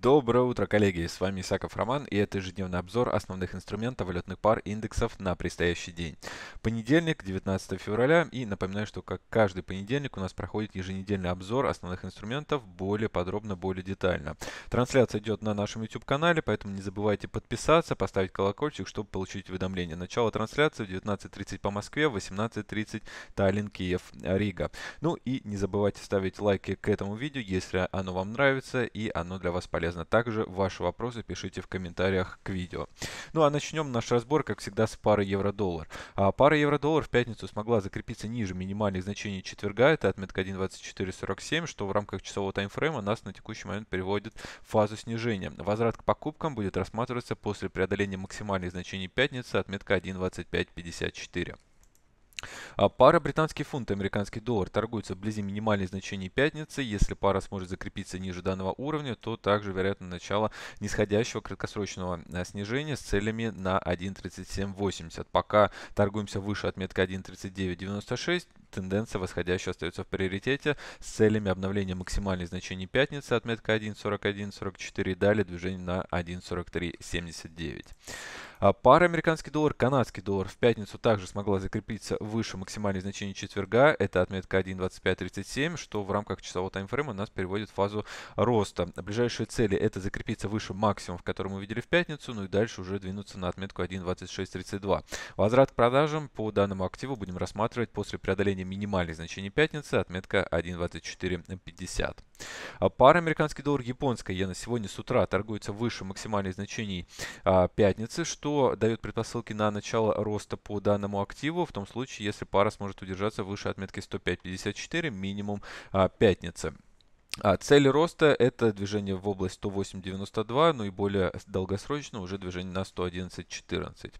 Доброе утро, коллеги! С вами Исаков Роман и это ежедневный обзор основных инструментов валютных пар индексов на предстоящий день. Понедельник, 19 февраля и напоминаю, что как каждый понедельник у нас проходит еженедельный обзор основных инструментов более подробно, более детально. Трансляция идет на нашем YouTube канале, поэтому не забывайте подписаться, поставить колокольчик, чтобы получить уведомления. Начало трансляции в 19.30 по Москве, в 18.30 Таллин, Киев, Рига. Ну и не забывайте ставить лайки к этому видео, если оно вам нравится и оно для вас полезно полезно. Также ваши вопросы пишите в комментариях к видео. Ну а начнем наш разбор, как всегда, с пары евро-доллар. А пара евро-доллар в пятницу смогла закрепиться ниже минимальных значений четверга, это отметка 1.2447, что в рамках часового таймфрейма нас на текущий момент переводит в фазу снижения. Возврат к покупкам будет рассматриваться после преодоления максимальных значений пятницы, отметка 1.2554. А пара британский фунт и американский доллар торгуются вблизи минимальных значений пятницы. Если пара сможет закрепиться ниже данного уровня, то также вероятно начало нисходящего краткосрочного а, снижения с целями на 1.3780. Пока торгуемся выше отметки 1.3996 тенденция восходящая остается в приоритете с целями обновления максимальных значений пятницы, отметка 1.41.44 далее движение на 1.43.79. А пара американский доллар, канадский доллар в пятницу также смогла закрепиться выше максимальных значений четверга. Это отметка 1.2537, что в рамках часового таймфрейма нас переводит в фазу роста. Ближайшие цели это закрепиться выше максимума, который мы видели в пятницу, ну и дальше уже двинуться на отметку 1.2632. Возврат к продажам по данному активу будем рассматривать после преодоления значение минимальных значений пятницы, отметка 1.2450. А пара американский доллар, японская иена сегодня с утра торгуется выше максимальных значений а, пятницы, что дает предпосылки на начало роста по данному активу, в том случае, если пара сможет удержаться выше отметки 105.54, минимум а, пятницы. А, цель роста – это движение в область 108.92, ну и более долгосрочно уже движение на 111.14.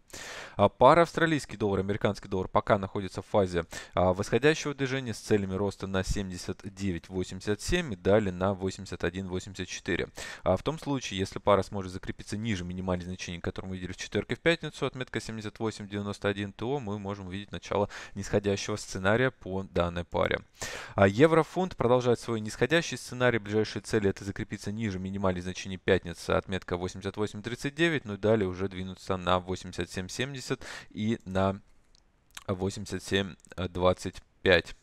А пара австралийский доллар, американский доллар пока находится в фазе а, восходящего движения с целями роста на 79.87 и далее на 81.84. А в том случае, если пара сможет закрепиться ниже минимальных значений, которые мы видели в четверг и в пятницу, отметка 78.91, то мы можем увидеть начало нисходящего сценария по данной паре. А еврофунт продолжает свой нисходящий сценарий ближайшей цели это закрепиться ниже минимальной значения пятницы, отметка 88.39, ну и далее уже двинуться на 87.70 и на 87.25.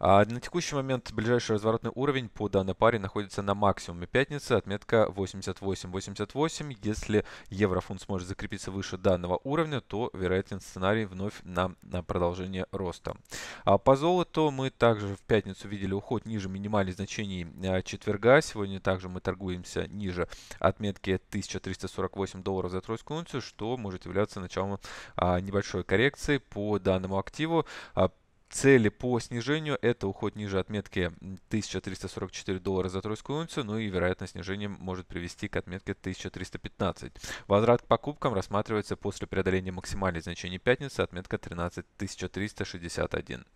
А на текущий момент ближайший разворотный уровень по данной паре находится на максимуме пятницы, отметка 88,88. 88 Если еврофунт сможет закрепиться выше данного уровня, то вероятен сценарий вновь на, на продолжение роста. А по золоту мы также в пятницу видели уход ниже минимальных значений а, четверга. Сегодня также мы торгуемся ниже отметки 1348 долларов за тройскую унцию, что может являться началом а, небольшой коррекции по данному активу. А цели по снижению это уход ниже отметки 1344 доллара за тройскую унцию, ну и вероятно снижение может привести к отметке 1315. Возврат к покупкам рассматривается после преодоления максимальной значений пятницы, отметка 13361.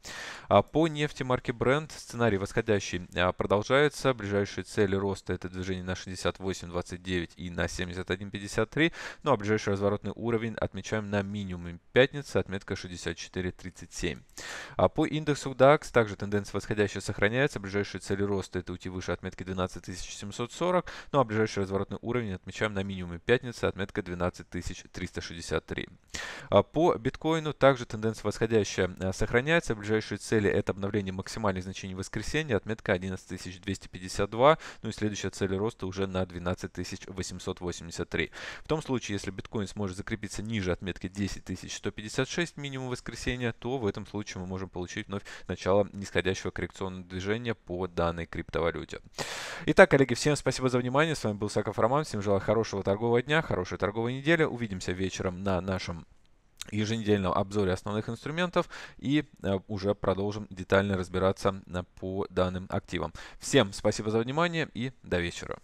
А по нефти марки Brent сценарий восходящий а, продолжается. Ближайшие цели роста это движение на 68.29 и на 71.53, ну а ближайший разворотный уровень отмечаем на минимуме пятницы, отметка 64.37. А по индексу DAX также тенденция восходящая сохраняется. Ближайшие цели роста это уйти выше отметки 12740. Ну а ближайший разворотный уровень отмечаем на минимуме пятницы, отметка 12363. А по биткоину также тенденция восходящая э, сохраняется. Ближайшие цели это обновление максимальных значений воскресенья, отметка 11252. Ну и следующая цель роста уже на 12883. В том случае, если биткоин сможет закрепиться ниже отметки 10156 минимум воскресенья, то в этом случае мы можем получить вновь начало нисходящего коррекционного движения по данной криптовалюте. Итак, коллеги, всем спасибо за внимание. С вами был Саков Роман. Всем желаю хорошего торгового дня, хорошей торговой недели. Увидимся вечером на нашем еженедельном обзоре основных инструментов и э, уже продолжим детально разбираться э, по данным активам. Всем спасибо за внимание и до вечера.